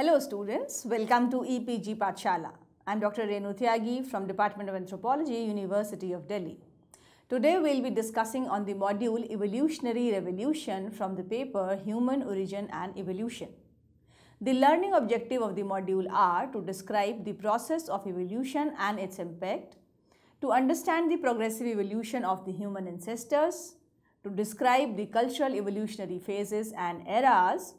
Hello students, welcome to EPG Patshala. I am Dr. Renu Tyagi from Department of Anthropology, University of Delhi. Today we will be discussing on the module Evolutionary Revolution from the paper Human Origin and Evolution. The learning objective of the module are to describe the process of evolution and its impact, to understand the progressive evolution of the human ancestors, to describe the cultural evolutionary phases and eras,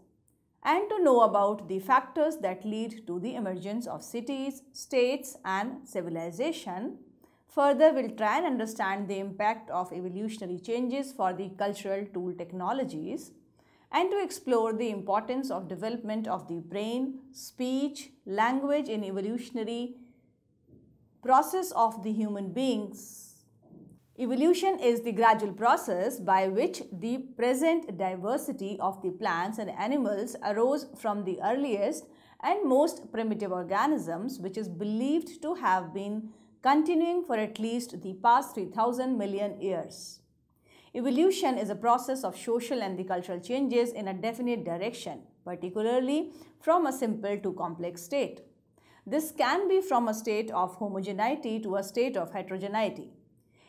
and to know about the factors that lead to the emergence of cities, states and civilization. Further, we'll try and understand the impact of evolutionary changes for the cultural tool technologies and to explore the importance of development of the brain, speech, language in evolutionary process of the human beings Evolution is the gradual process by which the present diversity of the plants and animals arose from the earliest and most primitive organisms which is believed to have been continuing for at least the past 3000 million years. Evolution is a process of social and the cultural changes in a definite direction, particularly from a simple to complex state. This can be from a state of homogeneity to a state of heterogeneity.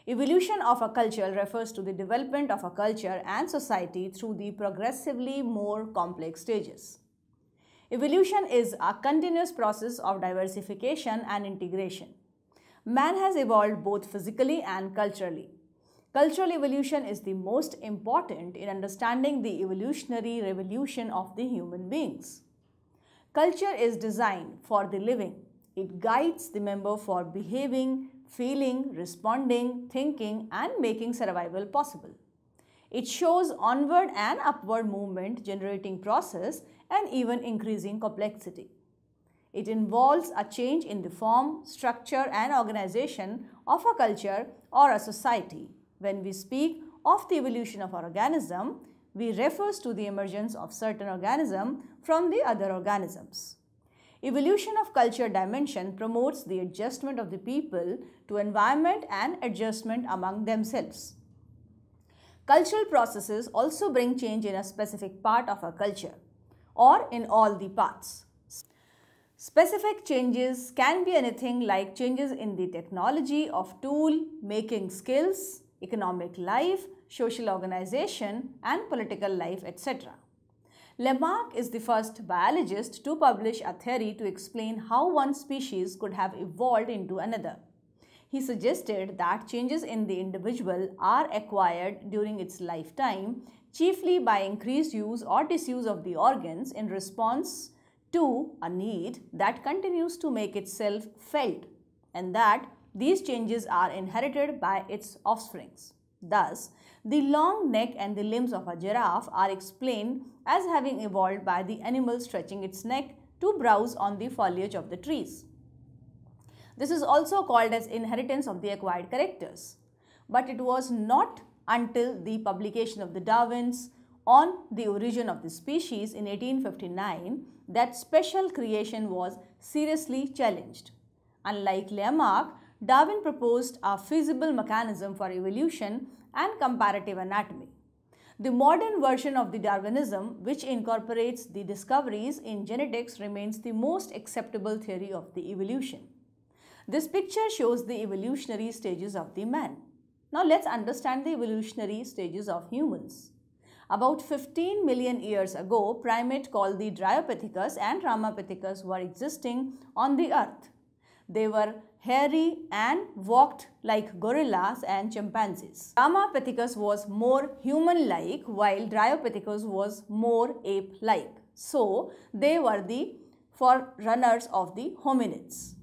Evolution of a culture refers to the development of a culture and society through the progressively more complex stages. Evolution is a continuous process of diversification and integration. Man has evolved both physically and culturally. Cultural evolution is the most important in understanding the evolutionary revolution of the human beings. Culture is designed for the living. It guides the member for behaving, feeling, responding, thinking and making survival possible. It shows onward and upward movement generating process and even increasing complexity. It involves a change in the form, structure and organization of a culture or a society. When we speak of the evolution of an organism, we refers to the emergence of certain organism from the other organisms. Evolution of culture dimension promotes the adjustment of the people to environment and adjustment among themselves. Cultural processes also bring change in a specific part of a culture or in all the parts. Specific changes can be anything like changes in the technology of tool, making skills, economic life, social organization and political life etc. Lamarck is the first biologist to publish a theory to explain how one species could have evolved into another. He suggested that changes in the individual are acquired during its lifetime chiefly by increased use or disuse of the organs in response to a need that continues to make itself felt and that these changes are inherited by its offsprings. Thus, the long neck and the limbs of a giraffe are explained as having evolved by the animal stretching its neck to browse on the foliage of the trees. This is also called as inheritance of the acquired characters. But it was not until the publication of the Darwin's on the origin of the species in 1859 that special creation was seriously challenged. Unlike Lamarck, Darwin proposed a feasible mechanism for evolution and comparative anatomy. The modern version of the Darwinism, which incorporates the discoveries in genetics, remains the most acceptable theory of the evolution. This picture shows the evolutionary stages of the man. Now let's understand the evolutionary stages of humans. About 15 million years ago, primate called the Dryopithecus and Ramapithecus were existing on the earth. They were hairy and walked like gorillas and chimpanzees. Ramapithecus was more human-like while Dryopithecus was more ape-like. So, they were the forerunners of the hominids.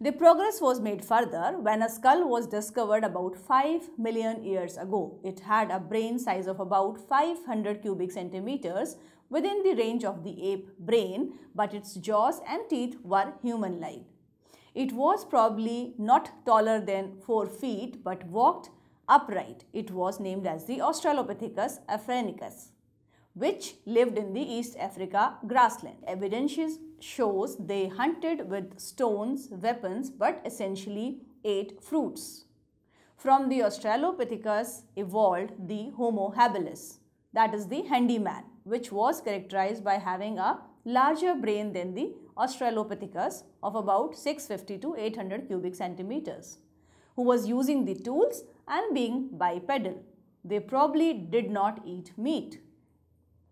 The progress was made further when a skull was discovered about 5 million years ago. It had a brain size of about 500 cubic centimeters within the range of the ape brain but its jaws and teeth were human-like. It was probably not taller than 4 feet but walked upright. It was named as the Australopithecus afrenicus which lived in the East Africa grassland. Evidence shows they hunted with stones, weapons but essentially ate fruits. From the Australopithecus evolved the Homo habilis that is the handyman which was characterized by having a larger brain than the Australopithecus of about 650 to 800 cubic centimeters who was using the tools and being bipedal. They probably did not eat meat.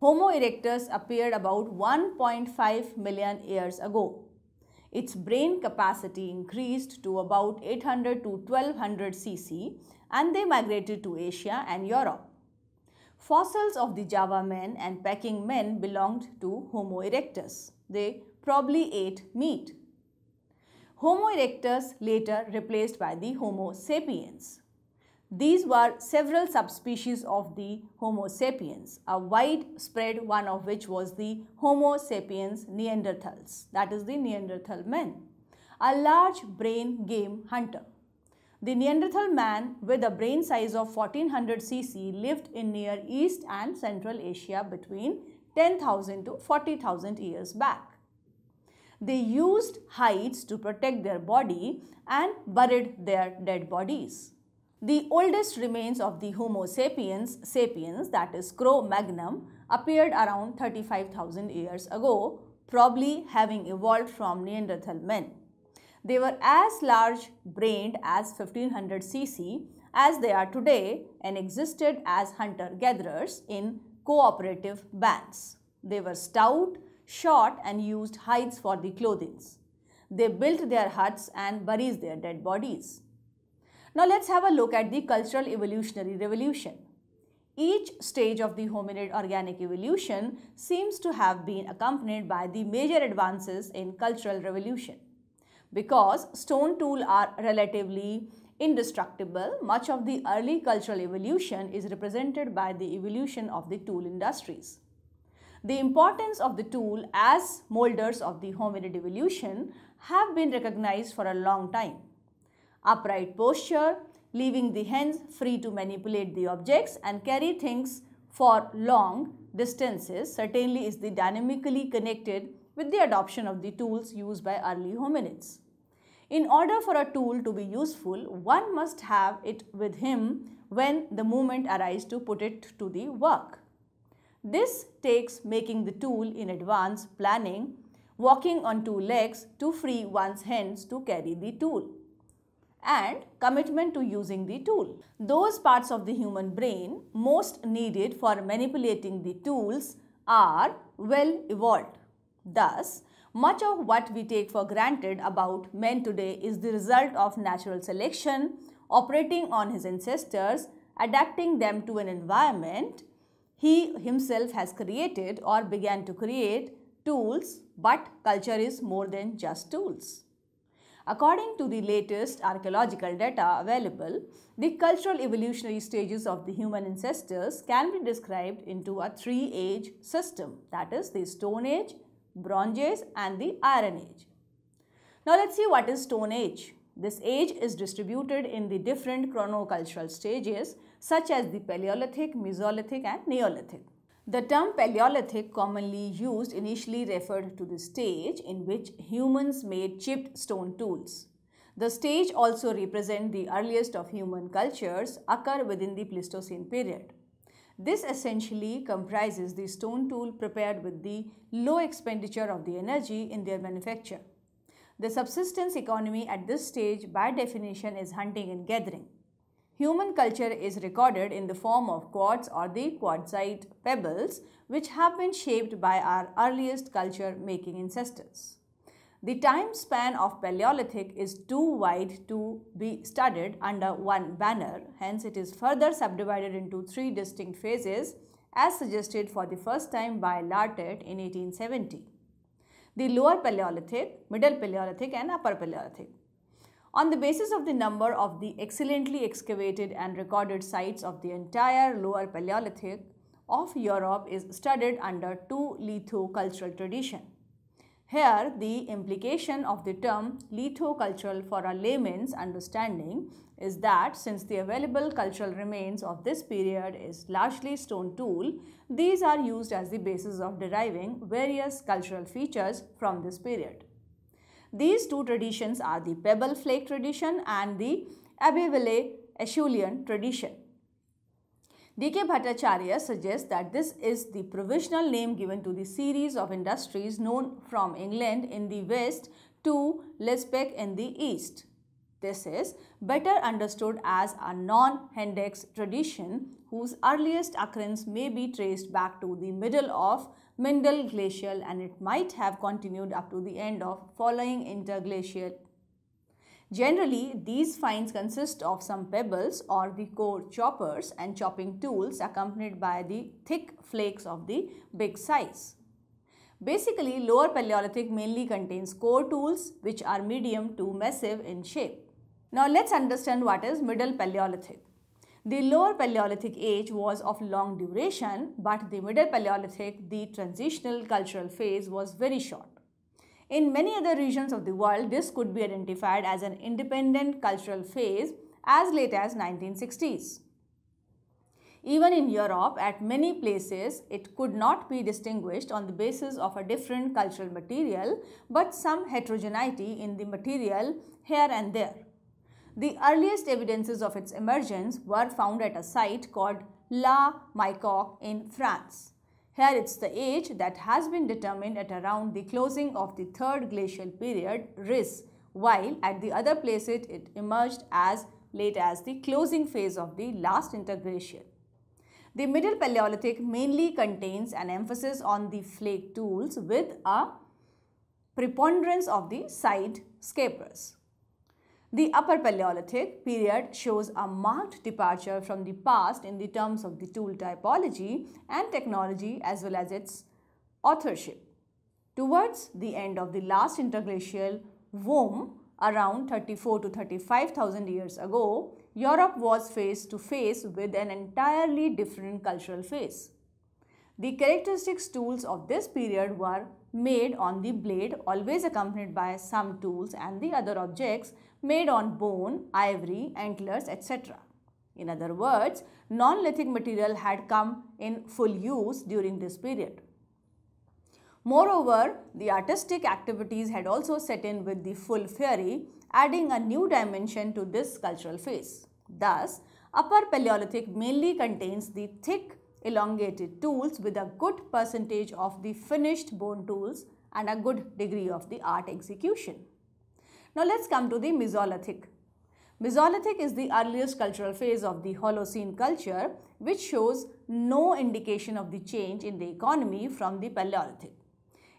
Homo erectus appeared about 1.5 million years ago. Its brain capacity increased to about 800 to 1200 cc and they migrated to Asia and Europe. Fossils of the Java men and Peking men belonged to Homo erectus. They probably ate meat. Homo erectus later replaced by the Homo sapiens. These were several subspecies of the Homo sapiens, a widespread one of which was the Homo sapiens neanderthals, that is the Neanderthal man, a large brain game hunter. The Neanderthal man with a brain size of 1400 cc lived in Near East and Central Asia between 10,000 to 40,000 years back. They used hides to protect their body and buried their dead bodies. The oldest remains of the Homo sapiens sapiens that is Cro-Magnum appeared around 35,000 years ago probably having evolved from Neanderthal men. They were as large brained as 1500 cc as they are today and existed as hunter-gatherers in cooperative bands. They were stout, shot and used hides for the clothings. They built their huts and buried their dead bodies. Now let's have a look at the cultural evolutionary revolution. Each stage of the hominid organic evolution seems to have been accompanied by the major advances in cultural revolution. Because stone tools are relatively indestructible, much of the early cultural evolution is represented by the evolution of the tool industries. The importance of the tool as molders of the hominid evolution have been recognized for a long time. Upright posture, leaving the hands free to manipulate the objects and carry things for long distances certainly is the dynamically connected with the adoption of the tools used by early hominids. In order for a tool to be useful, one must have it with him when the moment arises to put it to the work. This takes making the tool in advance planning, walking on two legs to free one's hands to carry the tool and commitment to using the tool. Those parts of the human brain most needed for manipulating the tools are well evolved. Thus, much of what we take for granted about men today is the result of natural selection operating on his ancestors, adapting them to an environment he himself has created or began to create tools, but culture is more than just tools. According to the latest archaeological data available, the cultural evolutionary stages of the human ancestors can be described into a three-age system, that is the Stone Age, Bronze Age and the Iron Age. Now let's see what is Stone Age. This age is distributed in the different chronocultural stages such as the Paleolithic, Mesolithic and Neolithic. The term Paleolithic commonly used initially referred to the stage in which humans made chipped stone tools. The stage also represents the earliest of human cultures occur within the Pleistocene period. This essentially comprises the stone tool prepared with the low expenditure of the energy in their manufacture. The subsistence economy at this stage by definition is hunting and gathering. Human culture is recorded in the form of quartz or the quartzite pebbles which have been shaped by our earliest culture making ancestors. The time span of Paleolithic is too wide to be studied under one banner, hence it is further subdivided into three distinct phases as suggested for the first time by Lartet in 1870. The lower Paleolithic, middle Paleolithic and upper Paleolithic on the basis of the number of the excellently excavated and recorded sites of the entire Lower Paleolithic of Europe is studied under two litho-cultural tradition. Here, the implication of the term litho-cultural for a layman's understanding is that since the available cultural remains of this period is largely stone tool, these are used as the basis of deriving various cultural features from this period. These two traditions are the pebble flake tradition and the Abbeville Acheulean tradition. D.K. Bhattacharya suggests that this is the provisional name given to the series of industries known from England in the west to lesbeck in the east. This is better understood as a non-Hendex tradition whose earliest occurrence may be traced back to the middle of Mendel glacial and it might have continued up to the end of following interglacial. Generally, these finds consist of some pebbles or the core choppers and chopping tools accompanied by the thick flakes of the big size. Basically, lower Paleolithic mainly contains core tools which are medium to massive in shape. Now, let's understand what is middle Paleolithic. The lower Paleolithic age was of long duration, but the middle Paleolithic, the transitional cultural phase, was very short. In many other regions of the world, this could be identified as an independent cultural phase as late as 1960s. Even in Europe, at many places, it could not be distinguished on the basis of a different cultural material, but some heterogeneity in the material here and there. The earliest evidences of its emergence were found at a site called La Maicor in France. Here it's the age that has been determined at around the closing of the third glacial period, RIS, while at the other place it, it emerged as late as the closing phase of the last interglacial. The Middle Paleolithic mainly contains an emphasis on the flake tools with a preponderance of the side scapers. The Upper Paleolithic period shows a marked departure from the past in the terms of the tool typology and technology as well as its authorship. Towards the end of the last interglacial warm, around 34 to 35,000 years ago, Europe was faced to face with an entirely different cultural phase. The characteristic tools of this period were made on the blade always accompanied by some tools and the other objects made on bone, ivory, antlers, etc. In other words, non-lithic material had come in full use during this period. Moreover, the artistic activities had also set in with the full fury, adding a new dimension to this cultural phase. Thus, Upper Paleolithic mainly contains the thick, elongated tools with a good percentage of the finished bone tools and a good degree of the art execution. Now let's come to the Mesolithic. Mesolithic is the earliest cultural phase of the Holocene culture which shows no indication of the change in the economy from the Paleolithic.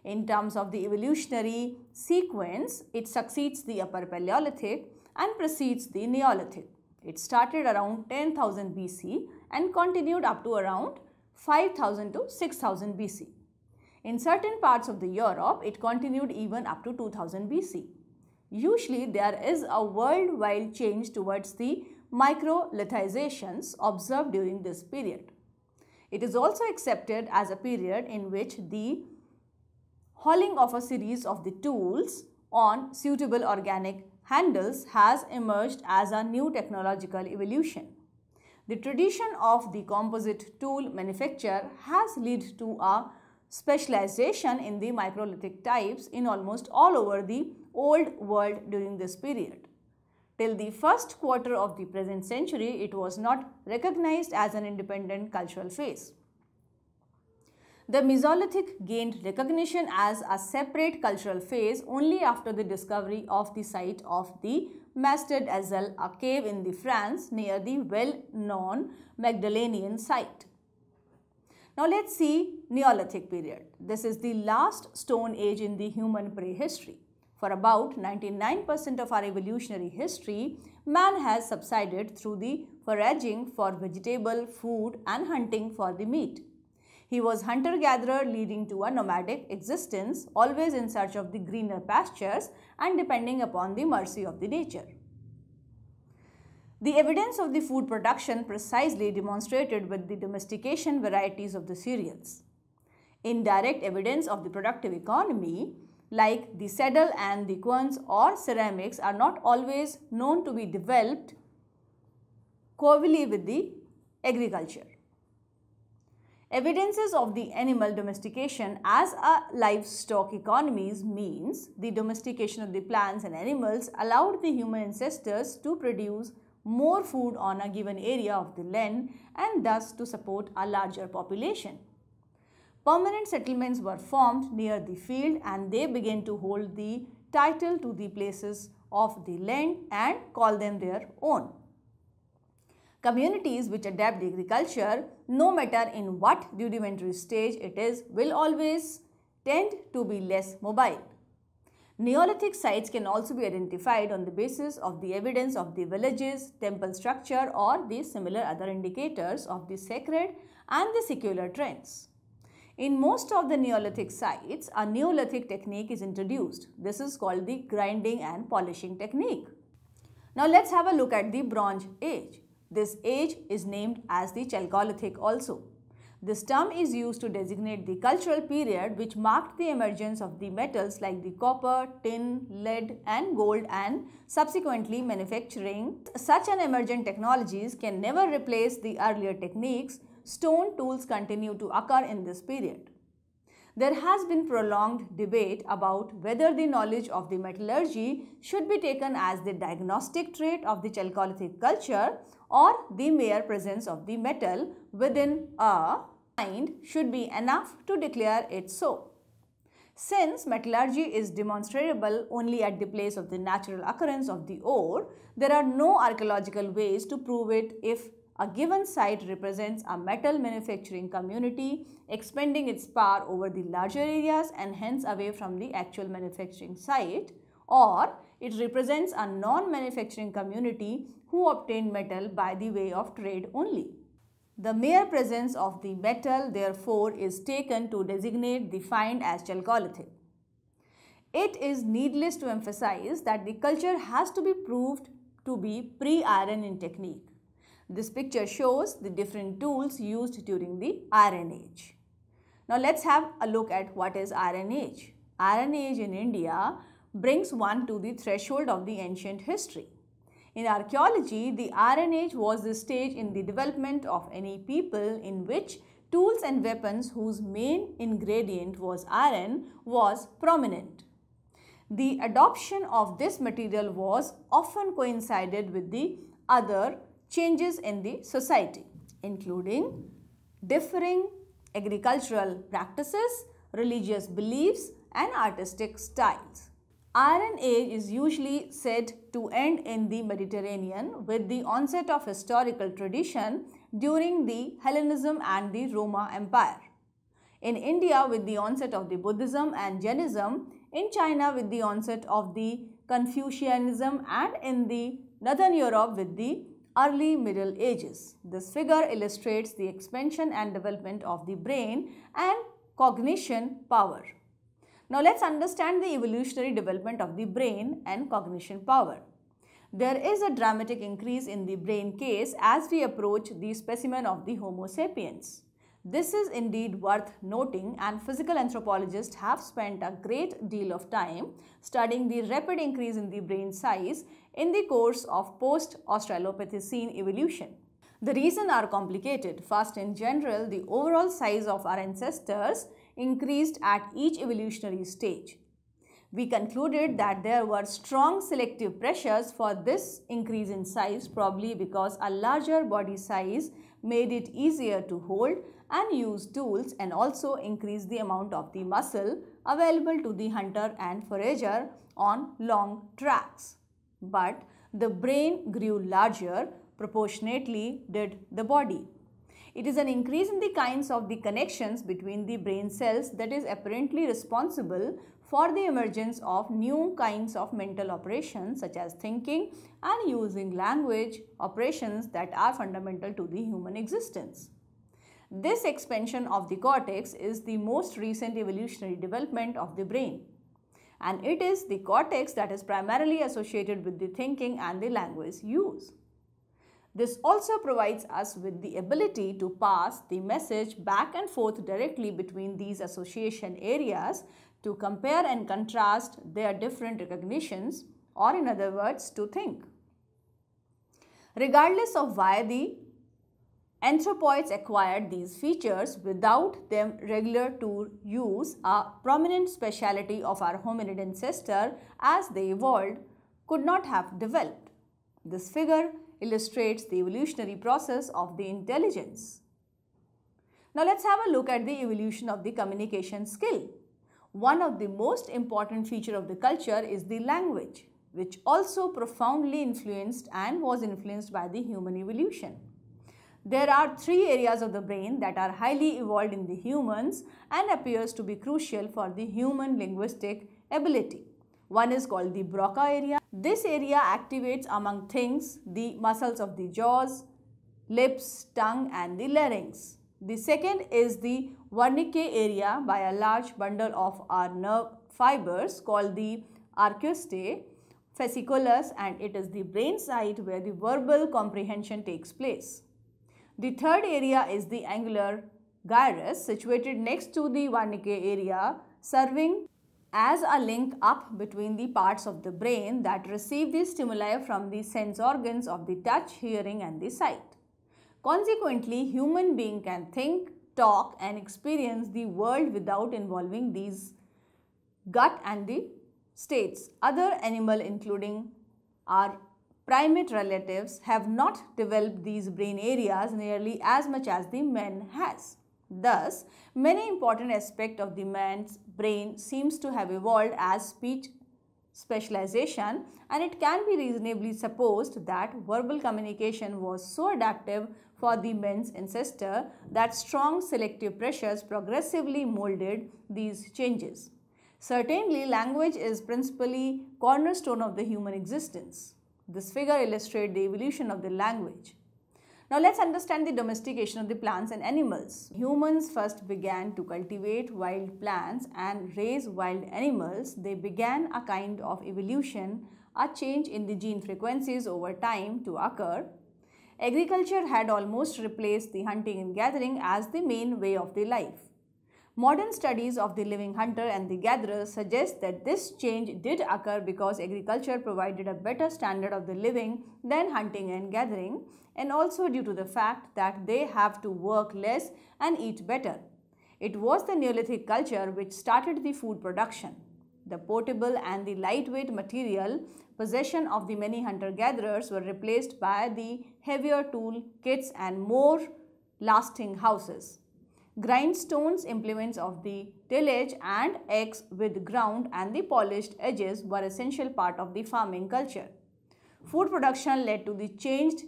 In terms of the evolutionary sequence, it succeeds the Upper Paleolithic and precedes the Neolithic. It started around 10,000 BC and continued up to around 5000 to 6000 BC. In certain parts of the Europe, it continued even up to 2000 BC. Usually there is a worldwide change towards the microlithizations observed during this period. It is also accepted as a period in which the hauling of a series of the tools on suitable organic handles has emerged as a new technological evolution. The tradition of the composite tool manufacture has led to a specialization in the microlithic types in almost all over the Old World during this period. Till the first quarter of the present century, it was not recognized as an independent cultural phase. The Mesolithic gained recognition as a separate cultural phase only after the discovery of the site of the Masted Azel, a cave in the France near the well-known Magdalenian site. Now let's see Neolithic period. This is the last stone age in the human prehistory. For about 99% of our evolutionary history, man has subsided through the foraging for vegetable, food and hunting for the meat. He was hunter-gatherer leading to a nomadic existence, always in search of the greener pastures and depending upon the mercy of the nature. The evidence of the food production precisely demonstrated with the domestication varieties of the cereals. Indirect evidence of the productive economy like the saddle and the querns or ceramics are not always known to be developed covertly with the agriculture. Evidences of the animal domestication as a livestock economies means the domestication of the plants and animals allowed the human ancestors to produce more food on a given area of the land and thus to support a larger population. Permanent settlements were formed near the field and they began to hold the title to the places of the land and call them their own. Communities which adapt agriculture, no matter in what rudimentary stage it is, will always tend to be less mobile. Neolithic sites can also be identified on the basis of the evidence of the villages, temple structure or the similar other indicators of the sacred and the secular trends. In most of the Neolithic sites, a Neolithic technique is introduced. This is called the grinding and polishing technique. Now let's have a look at the Bronze Age. This age is named as the Chalcolithic also. This term is used to designate the cultural period which marked the emergence of the metals like the copper, tin, lead and gold and subsequently manufacturing. Such an emergent technologies can never replace the earlier techniques stone tools continue to occur in this period. There has been prolonged debate about whether the knowledge of the metallurgy should be taken as the diagnostic trait of the chalcolithic culture or the mere presence of the metal within a mind should be enough to declare it so. Since metallurgy is demonstrable only at the place of the natural occurrence of the ore, there are no archaeological ways to prove it if a given site represents a metal manufacturing community expanding its power over the larger areas and hence away from the actual manufacturing site or it represents a non-manufacturing community who obtain metal by the way of trade only. The mere presence of the metal therefore is taken to designate the find as chalcolithic. It is needless to emphasize that the culture has to be proved to be pre-iron in technique. This picture shows the different tools used during the Iron Age. Now let's have a look at what is Iron Age. Iron Age in India brings one to the threshold of the ancient history. In archaeology, the Iron Age was the stage in the development of any people in which tools and weapons whose main ingredient was iron was prominent. The adoption of this material was often coincided with the other changes in the society including differing agricultural practices, religious beliefs and artistic styles. Iron Age is usually said to end in the Mediterranean with the onset of historical tradition during the Hellenism and the Roma Empire. In India with the onset of the Buddhism and Jainism, in China with the onset of the Confucianism and in the Northern Europe with the early middle ages. This figure illustrates the expansion and development of the brain and cognition power. Now let's understand the evolutionary development of the brain and cognition power. There is a dramatic increase in the brain case as we approach the specimen of the Homo sapiens. This is indeed worth noting and physical anthropologists have spent a great deal of time studying the rapid increase in the brain size in the course of post-Australopithecine evolution. The reason are complicated. First, in general, the overall size of our ancestors increased at each evolutionary stage. We concluded that there were strong selective pressures for this increase in size probably because a larger body size made it easier to hold and use tools and also increase the amount of the muscle available to the hunter and forager on long tracks. But the brain grew larger, proportionately did the body. It is an increase in the kinds of the connections between the brain cells that is apparently responsible for the emergence of new kinds of mental operations such as thinking and using language operations that are fundamental to the human existence. This expansion of the cortex is the most recent evolutionary development of the brain and it is the cortex that is primarily associated with the thinking and the language use. This also provides us with the ability to pass the message back and forth directly between these association areas to compare and contrast their different recognitions or in other words to think. Regardless of why the Anthropoids acquired these features without them regular to use a prominent speciality of our hominid ancestor as they evolved could not have developed. This figure illustrates the evolutionary process of the intelligence. Now let's have a look at the evolution of the communication skill. One of the most important feature of the culture is the language which also profoundly influenced and was influenced by the human evolution. There are three areas of the brain that are highly evolved in the humans and appears to be crucial for the human linguistic ability. One is called the Broca area. This area activates among things the muscles of the jaws, lips, tongue and the larynx. The second is the Wernicke area by a large bundle of our nerve fibers called the arcustae, fasciculus and it is the brain site where the verbal comprehension takes place. The third area is the angular gyrus situated next to the Wernicke area serving as a link up between the parts of the brain that receive the stimuli from the sense organs of the touch, hearing and the sight. Consequently, human being can think, talk and experience the world without involving these gut and the states. Other animal including are primate relatives have not developed these brain areas nearly as much as the man has. Thus, many important aspects of the man's brain seems to have evolved as speech specialization and it can be reasonably supposed that verbal communication was so adaptive for the men's ancestor that strong selective pressures progressively molded these changes. Certainly, language is principally cornerstone of the human existence. This figure illustrates the evolution of the language. Now let's understand the domestication of the plants and animals. Humans first began to cultivate wild plants and raise wild animals. They began a kind of evolution, a change in the gene frequencies over time to occur. Agriculture had almost replaced the hunting and gathering as the main way of the life. Modern studies of the living hunter and the gatherer suggest that this change did occur because agriculture provided a better standard of the living than hunting and gathering and also due to the fact that they have to work less and eat better. It was the Neolithic culture which started the food production. The portable and the lightweight material possession of the many hunter-gatherers were replaced by the heavier tool kits and more lasting houses. Grindstones implements of the tillage and axe with ground and the polished edges were essential part of the farming culture. Food production led to the changed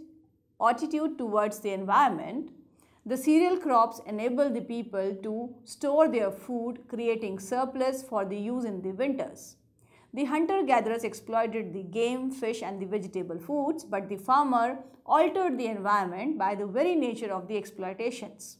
attitude towards the environment. The cereal crops enabled the people to store their food, creating surplus for the use in the winters. The hunter-gatherers exploited the game, fish and the vegetable foods, but the farmer altered the environment by the very nature of the exploitations.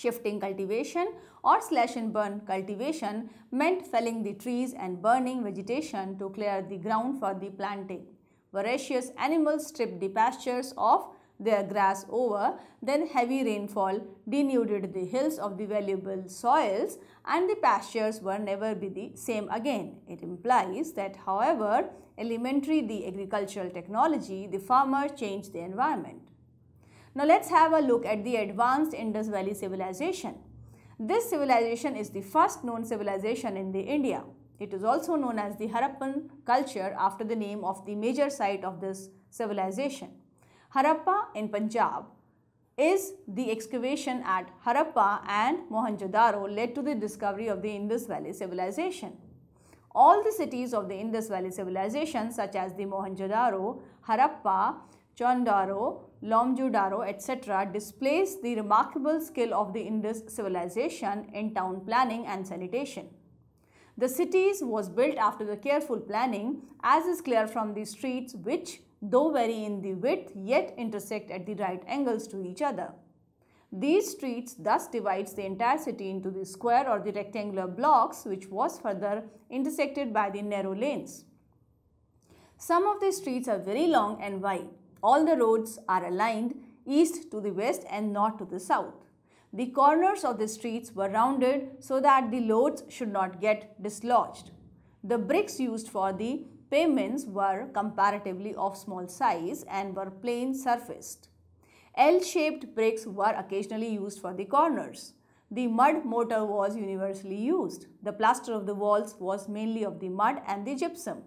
Shifting cultivation or slash and burn cultivation meant felling the trees and burning vegetation to clear the ground for the planting. Voracious animals stripped the pastures of their grass over, then heavy rainfall denuded the hills of the valuable soils and the pastures were never be the same again. It implies that however elementary the agricultural technology, the farmer changed the environment. Now let's have a look at the advanced Indus Valley civilization. This civilization is the first known civilization in the India. It is also known as the Harappan culture after the name of the major site of this civilization. Harappa in Punjab is the excavation at Harappa and Mohenjo-daro led to the discovery of the Indus Valley civilization. All the cities of the Indus Valley civilization such as the Mohenjo-daro, Harappa, Chondoro, Lomjudaro, etc. displays the remarkable skill of the Indus civilization in town planning and sanitation. The cities was built after the careful planning as is clear from the streets which, though vary in the width, yet intersect at the right angles to each other. These streets thus divides the entire city into the square or the rectangular blocks which was further intersected by the narrow lanes. Some of the streets are very long and wide. All the roads are aligned east to the west and north to the south. The corners of the streets were rounded so that the loads should not get dislodged. The bricks used for the pavements were comparatively of small size and were plain surfaced. L-shaped bricks were occasionally used for the corners. The mud mortar was universally used. The plaster of the walls was mainly of the mud and the gypsum.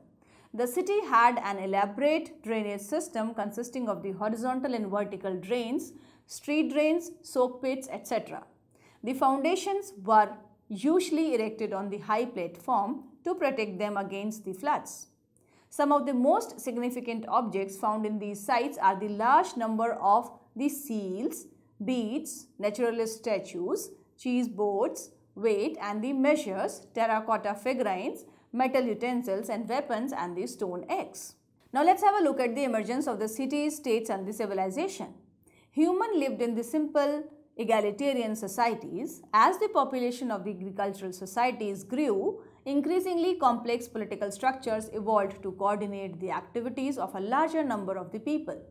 The city had an elaborate drainage system consisting of the horizontal and vertical drains, street drains, soak pits, etc. The foundations were usually erected on the high platform to protect them against the floods. Some of the most significant objects found in these sites are the large number of the seals, beads, naturalist statues, cheese boards, weight and the measures, terracotta figurines metal utensils and weapons and the stone eggs. Now let's have a look at the emergence of the cities, states and the civilization. Human lived in the simple egalitarian societies. As the population of the agricultural societies grew, increasingly complex political structures evolved to coordinate the activities of a larger number of the people.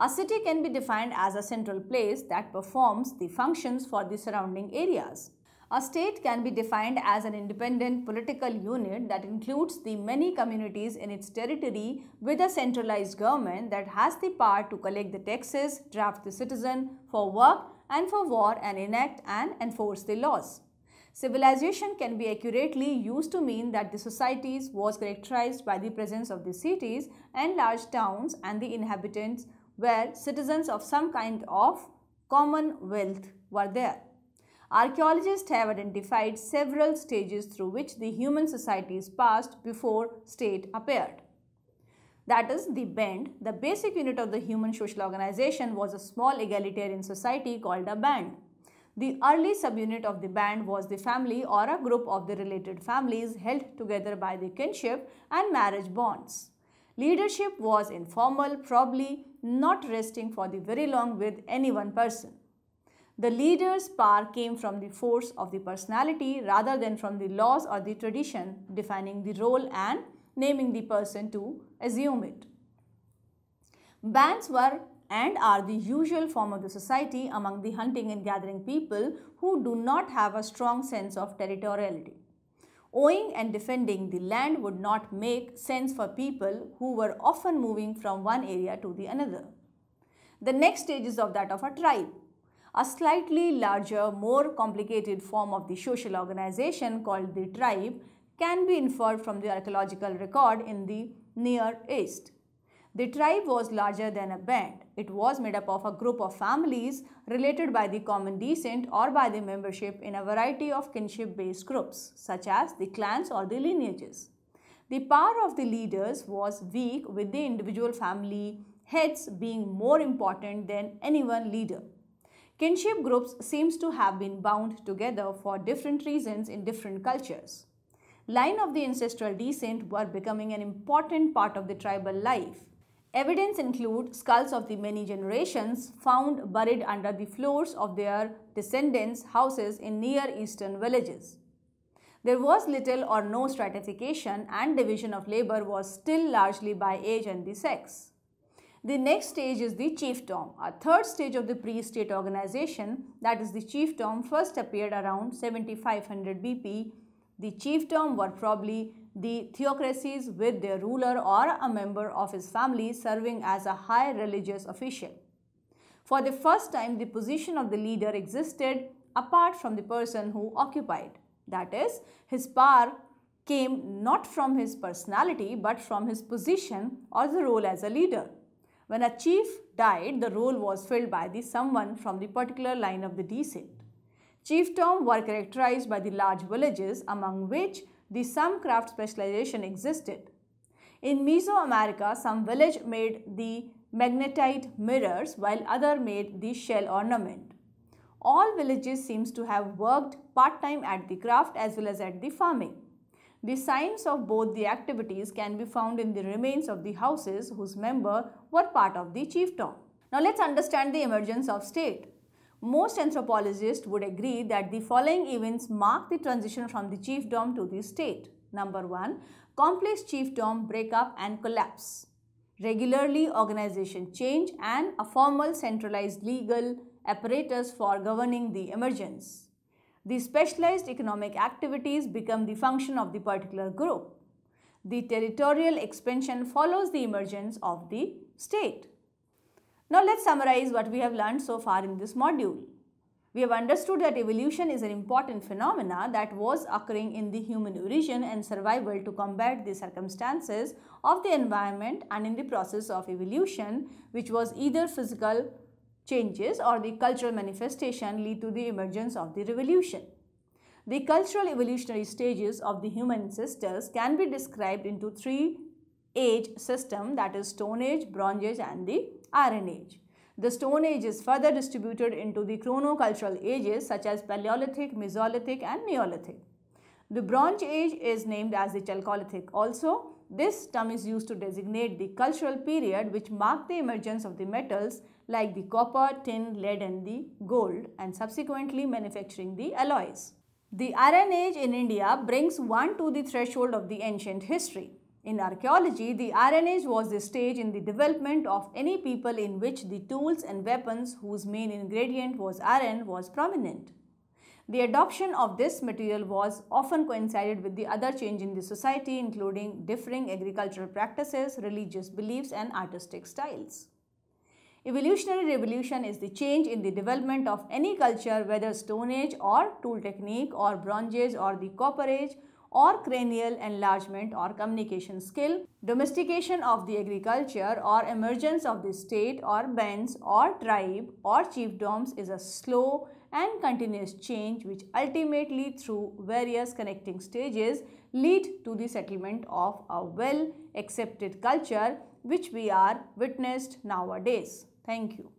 A city can be defined as a central place that performs the functions for the surrounding areas. A state can be defined as an independent political unit that includes the many communities in its territory with a centralized government that has the power to collect the taxes, draft the citizen for work and for war and enact and enforce the laws. Civilization can be accurately used to mean that the societies was characterized by the presence of the cities and large towns and the inhabitants were citizens of some kind of commonwealth were there. Archaeologists have identified several stages through which the human societies passed before state appeared. That is the band. The basic unit of the human social organization was a small egalitarian society called a band. The early subunit of the band was the family or a group of the related families held together by the kinship and marriage bonds. Leadership was informal, probably not resting for the very long with any one person. The leader's power came from the force of the personality rather than from the laws or the tradition defining the role and naming the person to assume it. Bands were and are the usual form of the society among the hunting and gathering people who do not have a strong sense of territoriality. Owning and defending the land would not make sense for people who were often moving from one area to the another. The next stage is of that of a tribe a slightly larger, more complicated form of the social organization called the tribe can be inferred from the archaeological record in the Near East. The tribe was larger than a band. It was made up of a group of families related by the common descent or by the membership in a variety of kinship-based groups, such as the clans or the lineages. The power of the leaders was weak with the individual family heads being more important than any one leader. Kinship groups seems to have been bound together for different reasons in different cultures. Line of the ancestral descent were becoming an important part of the tribal life. Evidence include skulls of the many generations found buried under the floors of their descendants' houses in Near Eastern villages. There was little or no stratification and division of labor was still largely by age and the sex. The next stage is the chiefdom. A third stage of the pre-state organization, that is the chiefdom, first appeared around 7500 BP. The chiefdom were probably the theocracies with their ruler or a member of his family serving as a high religious official. For the first time, the position of the leader existed apart from the person who occupied. That is, his power came not from his personality but from his position or the role as a leader. When a chief died, the role was filled by the someone from the particular line of the descent. Chiefdom were characterized by the large villages among which the some craft specialization existed. In Mesoamerica, some village made the magnetite mirrors while other made the shell ornament. All villages seems to have worked part-time at the craft as well as at the farming. The signs of both the activities can be found in the remains of the houses whose members were part of the chiefdom. Now let's understand the emergence of state. Most anthropologists would agree that the following events mark the transition from the chiefdom to the state. Number 1. Complex chiefdom breakup and collapse. Regularly organization change and a formal centralized legal apparatus for governing the emergence. The specialized economic activities become the function of the particular group. The territorial expansion follows the emergence of the state. Now let's summarize what we have learned so far in this module. We have understood that evolution is an important phenomena that was occurring in the human origin and survival to combat the circumstances of the environment and in the process of evolution which was either physical, changes or the cultural manifestation lead to the emergence of the revolution. The cultural evolutionary stages of the human ancestors can be described into three age system that is Stone Age, Bronze Age and the Iron Age. The Stone Age is further distributed into the chronocultural ages such as Paleolithic, Mesolithic and Neolithic. The Bronze Age is named as the Chalcolithic also. This term is used to designate the cultural period which marked the emergence of the metals like the copper, tin, lead and the gold and subsequently manufacturing the alloys. The Iron Age in India brings one to the threshold of the ancient history. In archaeology, the Iron Age was the stage in the development of any people in which the tools and weapons whose main ingredient was iron was prominent. The adoption of this material was often coincided with the other change in the society including differing agricultural practices, religious beliefs and artistic styles. Evolutionary revolution is the change in the development of any culture whether stone age or tool technique or bronze age or the copper age or cranial enlargement or communication skill, domestication of the agriculture or emergence of the state or bands or tribe or chiefdoms is a slow and continuous change which ultimately through various connecting stages lead to the settlement of a well accepted culture which we are witnessed nowadays. Thank you.